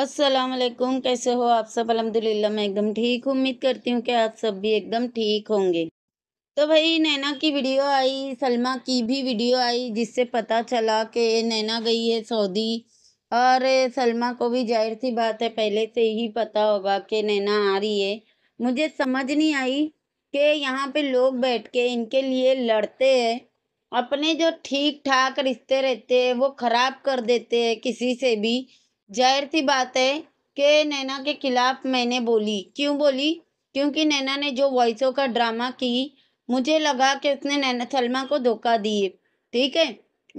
अस्सलाम वालेकुम कैसे हो आप सब अलहमदिल्ला मैं एकदम ठीक उम्मीद करती हूँ कि आप सब भी एकदम ठीक होंगे तो भाई नैना की वीडियो आई सलमा की भी वीडियो आई जिससे पता चला कि नैना गई है सऊदी और सलमा को भी जाहिर सी बात है पहले से ही पता होगा कि नैना आ रही है मुझे समझ नहीं आई कि यहाँ पे लोग बैठ के इनके लिए लड़ते हैं अपने जो ठीक ठाक रिश्ते रहते हैं वो ख़राब कर देते हैं किसी से भी जाहिर सी बात है कि नैना के खिलाफ मैंने बोली क्यों बोली क्योंकि नैना ने जो वॉइसों का ड्रामा की मुझे लगा कि उसने नैना सलमा को धोखा दिए ठीक है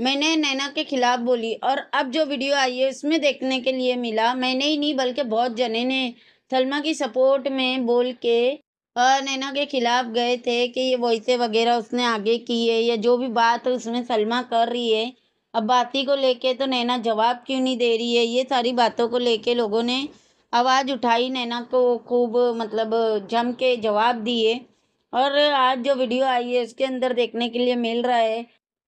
मैंने नैना के खिलाफ बोली और अब जो वीडियो आई है उसमें देखने के लिए मिला मैंने ही नहीं बल्कि बहुत जने ने सलमा की सपोर्ट में बोल के और नैना के खिलाफ गए थे कि ये वॉइसें वगैरह उसने आगे की है या जो भी बात उसमें सलमा कर रही है अब बाती को लेके तो नैना जवाब क्यों नहीं दे रही है ये सारी बातों को लेके लोगों ने आवाज़ उठाई नैना को खूब मतलब जम के जवाब दिए और आज जो वीडियो आई है उसके अंदर देखने के लिए मिल रहा है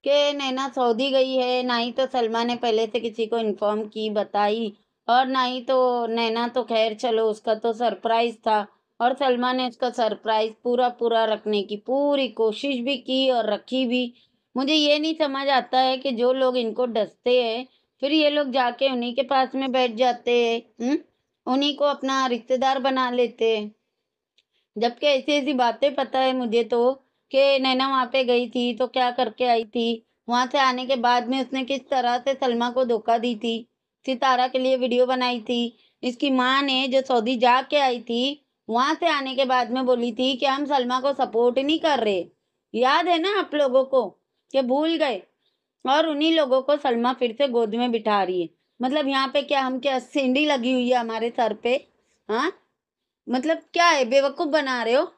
कि नैना सऊदी गई है ना ही तो सलमा ने पहले से किसी को इन्फॉर्म की बताई और ना ही तो नैना तो खैर चलो उसका तो सरप्राइज़ था और सलमा ने उसका सरप्राइज़ पूरा पूरा रखने की पूरी कोशिश भी की और रखी भी मुझे ये नहीं समझ आता है कि जो लोग इनको डसते हैं फिर ये लोग जाके उन्हीं के पास में बैठ जाते हैं हम्म? उन्हीं को अपना रिश्तेदार बना लेते हैं जबकि ऐसी ऐसी बातें पता है मुझे तो कि नैना वहाँ पे गई थी तो क्या करके आई थी वहाँ से आने के बाद में उसने किस तरह से सलमा को धोखा दी थी सितारा के लिए वीडियो बनाई थी इसकी माँ ने जो सऊदी जा के आई थी वहाँ से आने के बाद में बोली थी कि हम सलमा को सपोर्ट नहीं कर रहे याद है ना आप लोगों को ये भूल गए और उन्हीं लोगों को सलमा फिर से गोद में बिठा रही है मतलब यहाँ पे क्या हम क्या सिंडी लगी हुई है हमारे सर पे हाँ मतलब क्या है बेवकूफ़ बना रहे हो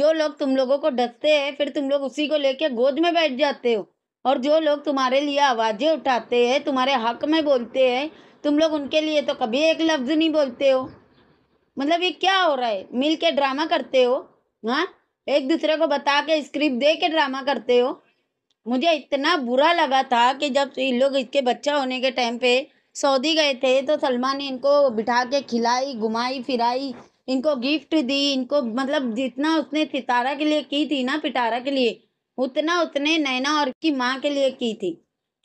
जो लोग तुम लोगों को डसते हैं फिर तुम लोग उसी को लेके गोद में बैठ जाते हो और जो लोग तुम्हारे लिए आवाज़ें उठाते हैं तुम्हारे हक में बोलते हैं तुम लोग उनके लिए तो कभी एक लफ्ज़ नहीं बोलते हो मतलब ये क्या हो रहा है मिल के ड्रामा करते हो हाँ एक दूसरे को बता के स्क्रिप्ट दे के ड्रामा करते हो मुझे इतना बुरा लगा था कि जब ये लोग इसके बच्चा होने के टाइम पे सऊदी गए थे तो सलमा ने इनको बिठा के खिलाई घुमाई फिराई इनको गिफ्ट दी इनको मतलब जितना उसने सितारा के लिए की थी ना पिटारा के लिए उतना उसने नैना और की माँ के लिए की थी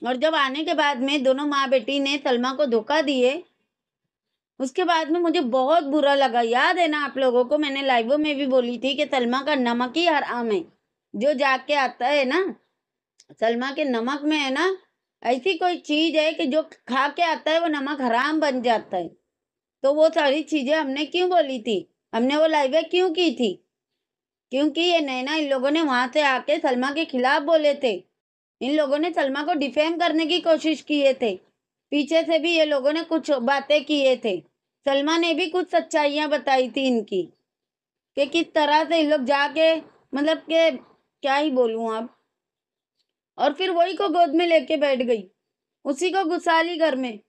और जब आने के बाद में दोनों माँ बेटी ने सलमा को धोखा दिए उसके बाद में मुझे बहुत बुरा लगा याद है ना आप लोगों को मैंने लाइवों में भी बोली थी कि सलमा का नमक ही हराम है जो जाके आता है ना सलमा के नमक में है ना ऐसी कोई चीज़ है कि जो खा के आता है वो नमक हराम बन जाता है तो वो सारी चीज़ें हमने क्यों बोली थी हमने वो लाइवें क्यों की थी क्योंकि ये नैना इन लोगों ने वहाँ से आके सलमा के खिलाफ बोले थे इन लोगों ने सलमा को डिफेम करने की कोशिश किए थे पीछे से भी ये लोगों ने कुछ बातें किए थे सलमा ने भी कुछ सच्चाइयाँ बताई थी इनकी कि किस तरह से इन लोग जाके मतलब के क्या ही बोलूँ अब और फिर वही को गोद में लेके बैठ गई उसी को ली घर में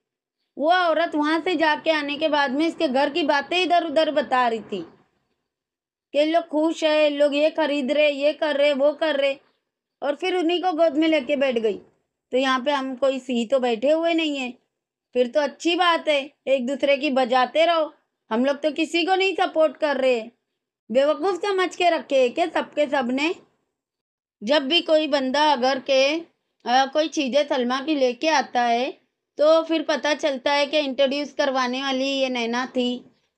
वो औरत वहाँ से जाके आने के बाद में इसके घर की बातें इधर उधर बता रही थी कि लोग खुश है लोग ये खरीद रहे ये कर रहे वो कर रहे और फिर उन्हीं को गोद में लेके बैठ गई तो यहाँ पे हम कोई सी तो बैठे हुए नहीं है फिर तो अच्छी बात है एक दूसरे की बजाते रहो हम लोग तो किसी को नहीं सपोर्ट कर रहे बेवकूफ़ समझ के रखे है कि सबके सब ने जब भी कोई बंदा अगर के कोई चीज़ें सलमा की लेके आता है तो फिर पता चलता है कि इंट्रोड्यूस करवाने वाली ये नैना थी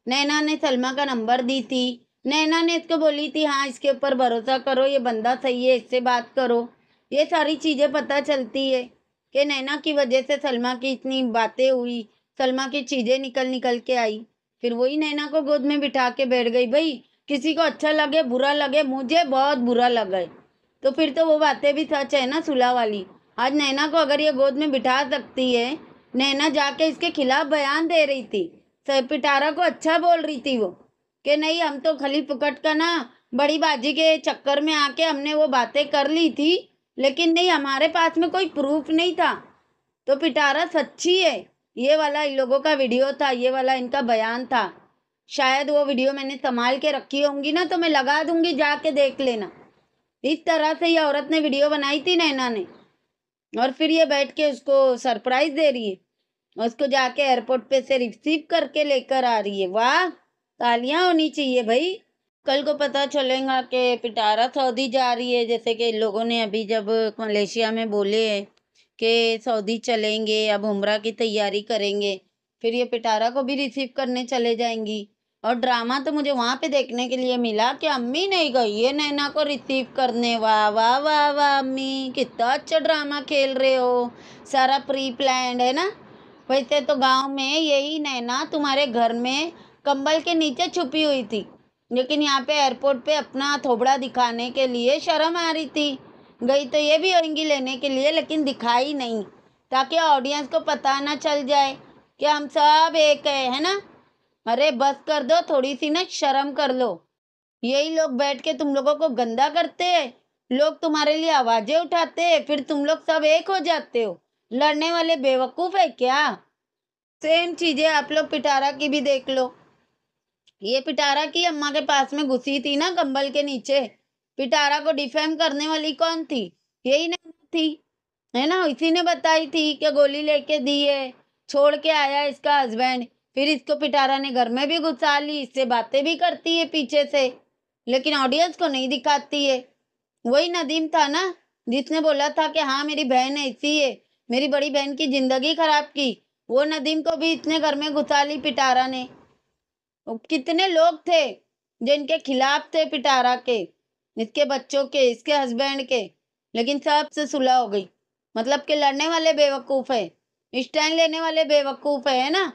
नैना ने सलमा का नंबर दी थी नैना ने इसको बोली थी हाँ इसके ऊपर भरोसा करो ये बंदा सही है इससे बात करो ये सारी चीज़ें पता चलती है कि नैना की वजह से सलमा की इतनी बातें हुई सलमा की चीज़ें निकल निकल के आई फिर वही नैना को गोद में बिठा के बैठ गई भाई किसी को अच्छा लगे बुरा लगे मुझे बहुत बुरा लगा तो फिर तो वो बातें भी सच है ना सुलह वाली आज नैना को अगर ये गोद में बिठा सकती है नैना जाके इसके खिलाफ बयान दे रही थी पिटारा को अच्छा बोल रही थी वो कि नहीं हम तो खली पुकट का ना बड़ी बाजी के चक्कर में आके हमने वो बातें कर ली थी लेकिन नहीं हमारे पास में कोई प्रूफ नहीं था तो पिटारा सच्ची है ये वाला इन लोगों का वीडियो था ये वाला इनका बयान था शायद वो वीडियो मैंने संभाल के रखी होंगी ना तो मैं लगा दूंगी जाके देख लेना इस तरह से ये औरत ने वीडियो बनाई थी नैना ने और फिर ये बैठ के उसको सरप्राइज दे रही है उसको जाके एयरपोर्ट पे से रिसीव करके लेकर आ रही है वाह तालियां होनी चाहिए भाई कल को पता चलेगा कि पिटारा सऊदी जा रही है जैसे कि लोगों ने अभी जब मलेशिया में बोले है कि सऊदी चलेंगे अब उम्र की तैयारी करेंगे फिर ये पिटारा को भी रिसीव करने चले जाएंगी और ड्रामा तो मुझे वहाँ पे देखने के लिए मिला कि अम्मी नहीं गई है नैना को रिसीव करने वाह वाह वाह वाह अम्मी कितना अच्छा ड्रामा खेल रहे हो सारा प्री प्लान है ना वैसे तो गांव में यही नैना तुम्हारे घर में कंबल के नीचे छुपी हुई थी लेकिन यहाँ पे एयरपोर्ट पे अपना थोबड़ा दिखाने के लिए शर्म आ रही थी गई तो ये भी होंगी लेने के लिए लेकिन दिखाई नहीं ताकि ऑडियंस को पता ना चल जाए कि हम सब एक है है ना अरे बस कर दो थोड़ी सी ना शर्म कर लो यही लोग बैठ के तुम लोगों को गंदा करते हैं लोग तुम्हारे लिए आवाज़ें उठाते हैं फिर तुम लोग सब एक हो जाते हो लड़ने वाले बेवकूफ़ है क्या सेम चीज़ें आप लोग पिटारा की भी देख लो ये पिटारा की अम्मा के पास में घुसी थी ना कंबल के नीचे पिटारा को डिफेम करने वाली कौन थी यही नहीं थी है ना इसी ने बताई थी कि गोली लेके दी है छोड़ के आया इसका हस्बैंड फिर इसको पिटारा ने घर में भी घुसा ली इससे बातें भी करती है पीछे से लेकिन ऑडियंस को नहीं दिखाती है वही नदीम था ना जिसने बोला था कि हाँ मेरी बहन ऐसी है मेरी बड़ी बहन की ज़िंदगी ख़राब की वो नदीम को भी इतने घर में घुसा ली पिटारा ने कितने लोग थे जो इनके खिलाफ थे पिटारा के इसके बच्चों के इसके हस्बैंड के लेकिन सब से सुलह हो गई मतलब कि लड़ने वाले बेवकूफ़ है स्टैंड लेने वाले बेवकूफ़ है ना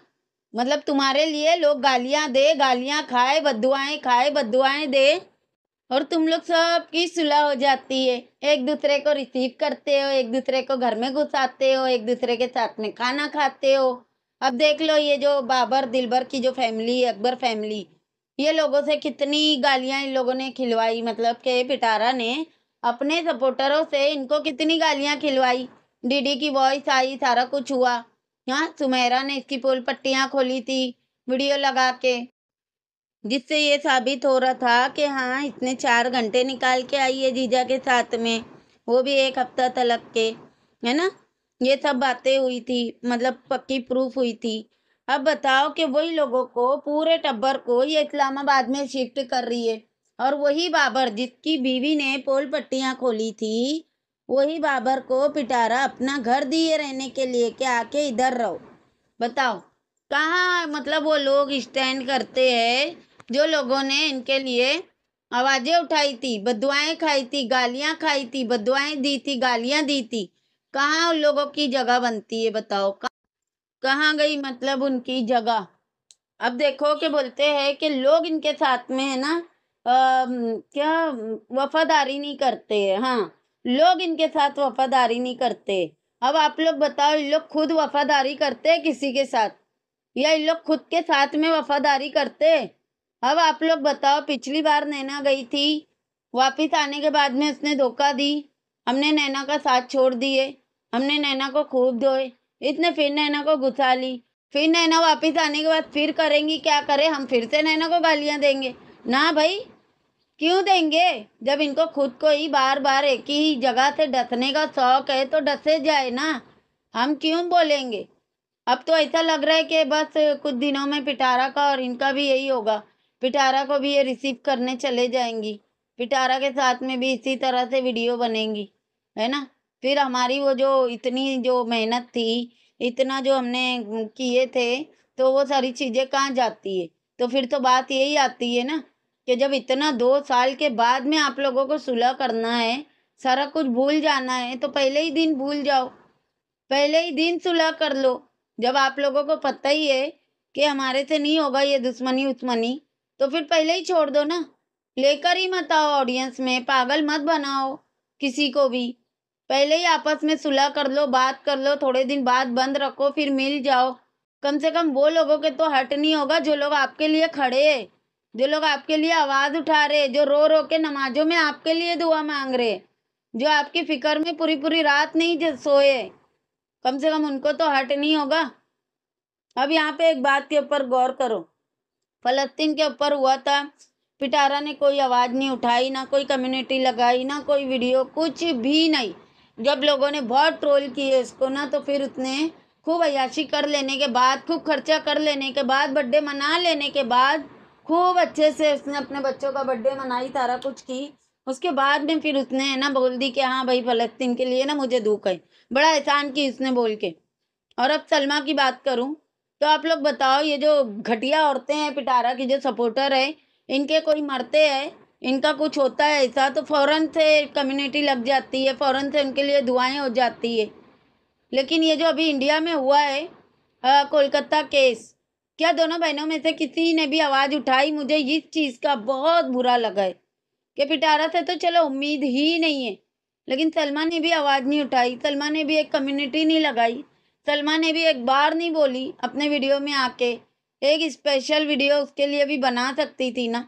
मतलब तुम्हारे लिए लोग गालियाँ दे गालियाँ खाए बदुआएँ खाए बदुआएँ दे और तुम लोग सबकी सुलह हो जाती है एक दूसरे को रिसीव करते हो एक दूसरे को घर में घुसाते हो एक दूसरे के साथ में खाना खाते हो अब देख लो ये जो बाबर दिलबर की जो फैमिली अकबर फैमिली ये लोगों से कितनी गालियाँ इन लोगों ने खिलवाई मतलब के पिटारा ने अपने सपोर्टरों से इनको कितनी गालियाँ खिलवाई डीडी की वॉइस आई सारा कुछ हुआ यहाँ सुमेरा ने इसकी पोल पट्टियाँ खोली थी वीडियो लगा के जिससे ये साबित हो रहा था कि हाँ इसने चार घंटे निकाल के आई है जीजा के साथ में वो भी एक हफ्ता तलक के है ना ये सब बातें हुई थी मतलब पक्की प्रूफ हुई थी अब बताओ कि वही लोगों को पूरे टब्बर को ये इस्लामाबाद में शिफ्ट कर रही है और वही बाबर जिसकी बीवी ने पोल पट्टियाँ खोली थी वही बाबर को पिटारा अपना घर दिए रहने के लिए के आके इधर रहो बताओ कहाँ मतलब वो लोग स्टैंड करते हैं जो लोगों ने इनके लिए आवाज़ें उठाई थी बदुआएँ खाई थी गालियाँ खाई थी बदुआएँ दी थी गालियाँ दी थी कहाँ उन लोगों की जगह बनती है बताओ कहाँ गई मतलब उनकी जगह अब देखो कि बोलते हैं कि लोग इनके साथ में है ना आ, क्या वफादारी नहीं करते हैं हाँ लोग इनके साथ वफादारी नहीं करते अब आप लोग बताओ इन लोग खुद वफादारी करते हैं किसी के साथ या इन लोग खुद के साथ में वफादारी करते अब आप लोग बताओ पिछली बार नैना गई थी वापस आने के बाद में उसने धोखा दी हमने नैना का साथ छोड़ दिए हमने नैना को खूब धोए इसने फिर नैना को घुसा ली फिर नैना वापस आने के बाद फिर करेंगी क्या करें हम फिर से नैना को गालियाँ देंगे ना भाई क्यों देंगे जब इनको खुद को ही बार बार एक ही जगह से डसने का शौक है तो डसे जाए ना हम क्यों बोलेंगे अब तो ऐसा लग रहा है कि बस कुछ दिनों में पिटारा का और इनका भी यही होगा पिटारा को भी ये रिसीव करने चले जाएंगी पिटारा के साथ में भी इसी तरह से वीडियो बनेंगी है ना फिर हमारी वो जो इतनी जो मेहनत थी इतना जो हमने किए थे तो वो सारी चीज़ें कहाँ जाती है तो फिर तो बात यही आती है ना कि जब इतना दो साल के बाद में आप लोगों को सुलह करना है सारा कुछ भूल जाना है तो पहले ही दिन भूल जाओ पहले ही दिन सुलह कर लो जब आप लोगों को पता ही है कि हमारे से नहीं होगा ये दुश्मनी उस्मनी तो फिर पहले ही छोड़ दो ना लेकर ही मत आओ ऑडियंस में पागल मत बनाओ किसी को भी पहले ही आपस में सुलह कर लो बात कर लो थोड़े दिन बाद बंद रखो फिर मिल जाओ कम से कम वो लोगों के तो हट नहीं होगा जो लोग आपके लिए खड़े हैं जो लोग आपके लिए आवाज़ उठा रहे जो रो रो के नमाजों में आपके लिए दुआ मांग रहे जो आपकी फ़िक्र में पूरी पूरी रात नहीं सोए कम से कम उनको तो हट नहीं होगा अब यहाँ पे एक बात के ऊपर गौर करो फ़लस्तीन के ऊपर हुआ था पिटारा ने कोई आवाज़ नहीं उठाई ना कोई कम्युनिटी लगाई ना कोई वीडियो कुछ भी नहीं जब लोगों ने बहुत ट्रोल किए इसको ना तो फिर उसने खूब अयाशी कर लेने के बाद खूब खर्चा कर लेने के बाद बर्थडे मना लेने के बाद खूब अच्छे से उसने अपने बच्चों का बर्थडे मनाई सारा कुछ की उसके बाद में फिर उसने है ना बोल दी कि हाँ भाई फलस्तीन के लिए ना मुझे दुख है बड़ा एहसान की उसने बोल के और अब सलमा की बात करूँ तो आप लोग बताओ ये जो घटिया औरतें हैं पिटारा की जो सपोर्टर है इनके कोई मरते हैं इनका कुछ होता है ऐसा तो फ़ौरन से कम्युनिटी लग जाती है फ़ौरन से उनके लिए दुआएं हो जाती है लेकिन ये जो अभी इंडिया में हुआ है कोलकाता केस क्या दोनों बहनों में से किसी ने भी आवाज़ उठाई मुझे इस चीज़ का बहुत बुरा लगा है कि पिटारा से तो चलो उम्मीद ही नहीं है लेकिन सलमा ने भी आवाज़ नहीं उठाई सलमा ने भी एक कम्युनिटी नहीं लगाई सलमा ने भी एक बार नहीं बोली अपने वीडियो में आके एक स्पेशल वीडियो उसके लिए भी बना सकती थी ना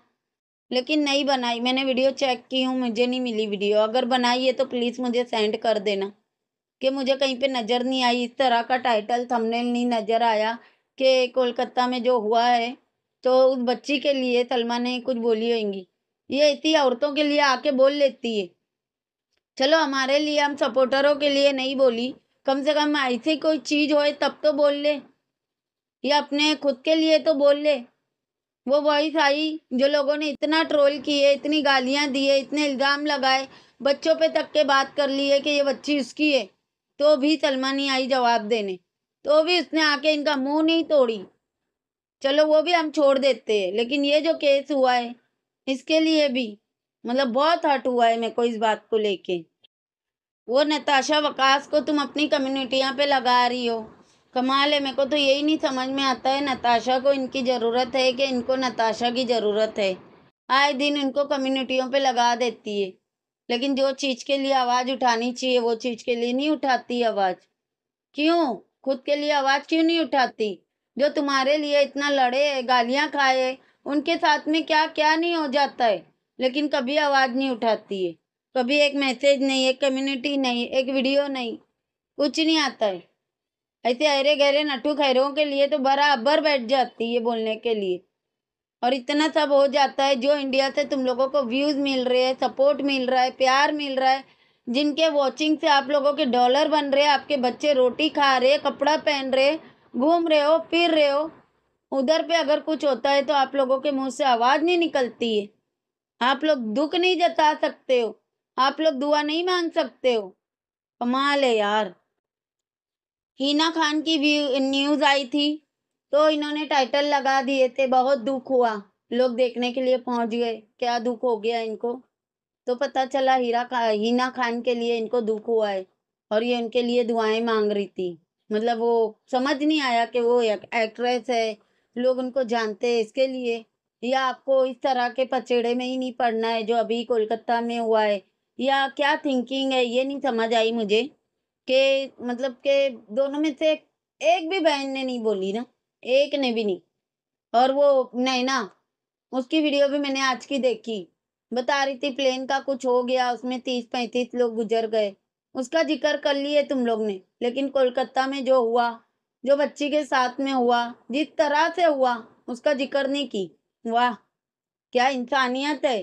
लेकिन नहीं बनाई मैंने वीडियो चेक की हूँ मुझे नहीं मिली वीडियो अगर बनाई है तो प्लीज़ मुझे सेंड कर देना कि मुझे कहीं पे नज़र नहीं आई इस तरह का टाइटल थंबनेल नहीं नज़र आया के कोलकाता में जो हुआ है तो उस बच्ची के लिए सलमा ने कुछ बोली होंगी ये इतनी औरतों के लिए आके बोल लेती है चलो हमारे लिए हम सपोर्टरों के लिए नहीं बोली कम से कम ऐसी कोई चीज़ होए तब तो बोल ले या अपने खुद के लिए तो बोल ले वो वॉइस आई जो लोगों ने इतना ट्रोल किए इतनी गालियाँ दिए इतने इल्ज़ाम लगाए बच्चों पे तक के बात कर ली है कि ये बच्ची उसकी है तो भी सलमा नहीं आई जवाब देने तो भी उसने आके इनका मुंह नहीं तोड़ी चलो वो भी हम छोड़ देते हैं लेकिन ये जो केस हुआ है इसके लिए भी मतलब बहुत हट हुआ है मेरे को इस बात को लेके वो नताशा वकास को तुम अपनी कम्युनिटियाँ पे लगा रही हो कमाल है मेरे को तो यही नहीं समझ में आता है नताशा को इनकी ज़रूरत है कि इनको नताशा की ज़रूरत है आए दिन इनको कम्युनिटियों पे लगा देती है लेकिन जो चीज़ के लिए आवाज़ उठानी चाहिए वो चीज़ के लिए नहीं उठाती आवाज़ क्यों खुद के लिए आवाज़ क्यों नहीं उठाती जो तुम्हारे लिए इतना लड़े गालियाँ खाए उनके साथ में क्या क्या नहीं हो जाता है लेकिन कभी आवाज़ नहीं उठाती है कभी एक मैसेज नहीं एक कम्युनिटी नहीं एक वीडियो नहीं कुछ नहीं आता है ऐसे अरे गहरे नटू खैरों के लिए तो बराबर बैठ जाती है बोलने के लिए और इतना सब हो जाता है जो इंडिया से तुम लोगों को व्यूज़ मिल रहे हैं सपोर्ट मिल रहा है प्यार मिल रहा है जिनके वॉचिंग से आप लोगों के डॉलर बन रहे आपके बच्चे रोटी खा रहे कपड़ा पहन रहे घूम रहे हो फिर रहे हो उधर पे अगर कुछ होता है तो आप लोगों के मुंह से आवाज़ नहीं निकलती है आप लोग दुख नहीं जता सकते हो आप लोग दुआ नहीं मांग सकते हो कमाल है यार हिना खान की न्यूज़ आई थी तो इन्होंने टाइटल लगा दिए थे बहुत दुख हुआ लोग देखने के लिए पहुंच गए क्या दुख हो गया इनको तो पता चला हीरा खा हीना खान के लिए इनको दुख हुआ है और ये उनके लिए दुआएं मांग रही थी मतलब वो समझ नहीं आया कि वो एक, एक्ट्रेस है लोग उनको जानते हैं इसके लिए या आपको इस तरह के पचेड़े में ही नहीं पड़ना है जो अभी कोलकाता में हुआ है या क्या थिंकिंग है ये नहीं समझ आई मुझे कि मतलब के दोनों में से एक भी बहन ने नहीं बोली ना एक ने भी नहीं और वो नहीं ना उसकी वीडियो भी मैंने आज की देखी बता रही थी प्लेन का कुछ हो गया उसमें तीस पैंतीस लोग गुजर गए उसका जिक्र कर लिए तुम लोग ने लेकिन कोलकाता में जो हुआ जो बच्ची के साथ में हुआ जिस तरह से हुआ उसका जिक्र नहीं की वाह क्या इंसानियत है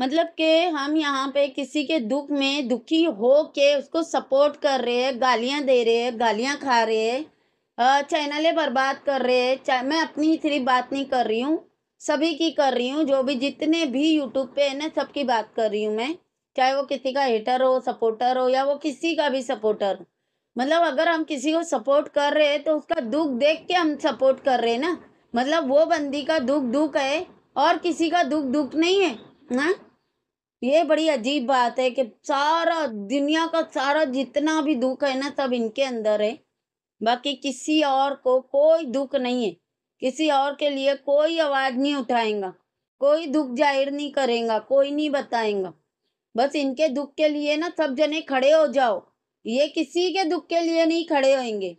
मतलब कि हम यहाँ पे किसी के दुख में दुखी हो के उसको सपोर्ट कर रहे हैं गालियाँ दे रहे हैं गालियाँ खा रहे हैं चैनलें बर्बाद कर रहे हैं मैं अपनी सिर्फ बात नहीं कर रही हूँ सभी की कर रही हूँ जो भी जितने भी यूट्यूब पे है ना सबकी बात कर रही हूँ मैं चाहे वो किसी का हेटर हो सपोर्टर हो या वो किसी का भी सपोर्टर हो मतलब अगर हम किसी को सपोर्ट कर रहे हैं तो उसका दुख देख के हम सपोर्ट कर रहे हैं ना मतलब वो बंदी का दुख दुख है और किसी का दुख दुख नहीं है ना हाँ? ये बड़ी अजीब बात है कि सारा दुनिया का सारा जितना भी दुख है ना सब इनके अंदर है बाकी किसी और को कोई दुख नहीं है किसी और के लिए कोई आवाज़ नहीं उठाएगा कोई दुख जाहिर नहीं करेगा कोई नहीं बताएगा बस इनके दुख के लिए ना सब जने खड़े हो जाओ ये किसी के दुख के लिए नहीं खड़े होंगे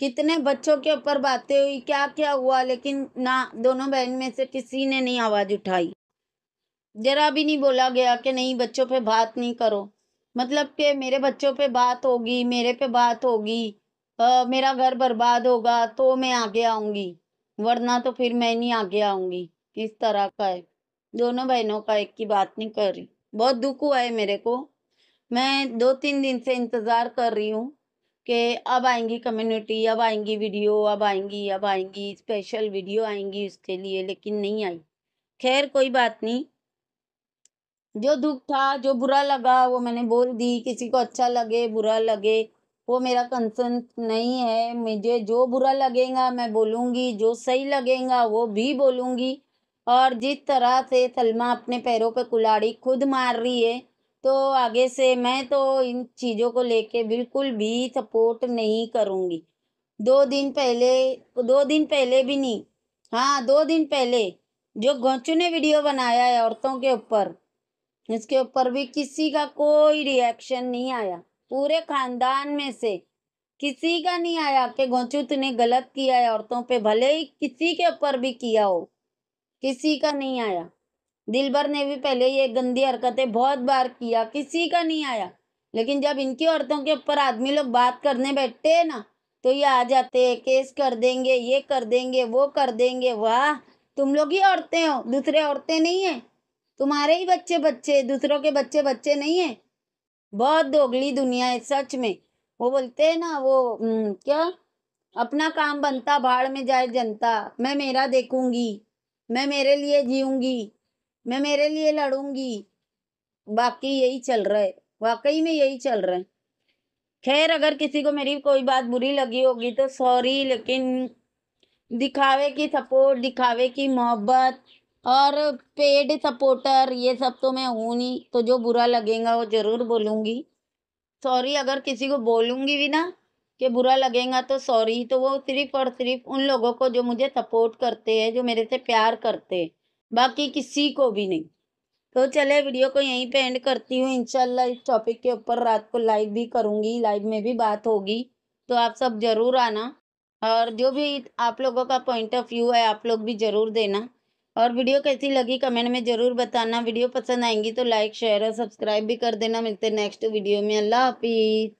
कितने बच्चों के ऊपर बातें हुई क्या क्या हुआ लेकिन ना दोनों बहन में से किसी ने नहीं आवाज़ उठाई जरा भी नहीं बोला गया कि नहीं बच्चों पे बात नहीं करो मतलब कि मेरे बच्चों पे बात होगी मेरे पे बात होगी मेरा घर बर्बाद होगा तो मैं आगे आऊंगी वरना तो फिर मैं नहीं आगे आऊंगी किस तरह का है दोनों बहनों का एक की बात नहीं कर रही बहुत दुख हुआ है मेरे को मैं दो तीन दिन से इंतज़ार कर रही हूँ कि अब आएंगी कम्युनिटी अब आएंगी वीडियो अब आएंगी अब आएंगी स्पेशल वीडियो आएंगी उसके लिए लेकिन नहीं आई खैर कोई बात नहीं जो दुख था जो बुरा लगा वो मैंने बोल दी किसी को अच्छा लगे बुरा लगे वो मेरा कंसर्न नहीं है मुझे जो बुरा लगेगा मैं बोलूँगी जो सही लगेगा वो भी बोलूँगी और जिस तरह से सलमा अपने पैरों पे कुलाड़ी खुद मार रही है तो आगे से मैं तो इन चीज़ों को लेके बिल्कुल भी सपोर्ट नहीं करूँगी दो दिन पहले दो दिन पहले भी नहीं हाँ दो दिन पहले जो घोंचू ने वीडियो बनाया है औरतों के ऊपर इसके ऊपर भी किसी का कोई रिएक्शन नहीं आया पूरे खानदान में से किसी का नहीं आया कि गोचू तूने गलत किया है औरतों पे भले ही किसी के ऊपर भी किया हो किसी का नहीं आया दिलबर ने भी पहले ये गंदी हरकतें बहुत बार किया किसी का नहीं आया लेकिन जब इनकी औरतों के ऊपर आदमी लोग बात करने बैठते हैं ना तो ये आ जाते हैं केस कर देंगे ये कर देंगे वो कर देंगे वाह तुम लोग ही औरतें हो दूसरे औरतें नहीं हैं तुम्हारे ही बच्चे बच्चे दूसरों के बच्चे बच्चे नहीं हैं बहुत दोगली दुनिया है सच में वो बोलते हैं ना वो क्या अपना काम बनता भाड़ में जाए जनता मैं मेरा देखूंगी मैं मेरे लिए जीऊंगी मैं मेरे लिए लड़ूंगी बाकी यही चल रहा है वाकई में यही चल रहा है खैर अगर किसी को मेरी कोई बात बुरी लगी होगी तो सॉरी लेकिन दिखावे की सपोर्ट दिखावे की मोहब्बत और पेड सपोर्टर ये सब तो मैं हूँ नहीं तो जो बुरा लगेगा वो ज़रूर बोलूँगी सॉरी अगर किसी को बोलूँगी भी ना कि बुरा लगेगा तो सॉरी तो वो सिर्फ और सिर्फ उन लोगों को जो मुझे सपोर्ट करते हैं जो मेरे से प्यार करते हैं बाकी किसी को भी नहीं तो चले वीडियो को यहीं पे एंड करती हूँ इंशाल्लाह इस टॉपिक के ऊपर रात को लाइव भी करूँगी लाइव में भी बात होगी तो आप सब ज़रूर आना और जो भी आप लोगों का पॉइंट ऑफ व्यू है आप लोग भी ज़रूर देना और वीडियो कैसी लगी कमेंट में ज़रूर बताना वीडियो पसंद आएंगी तो लाइक शेयर और सब्सक्राइब भी कर देना मिलते नेक्स्ट वीडियो में अल्लाह हाफिज़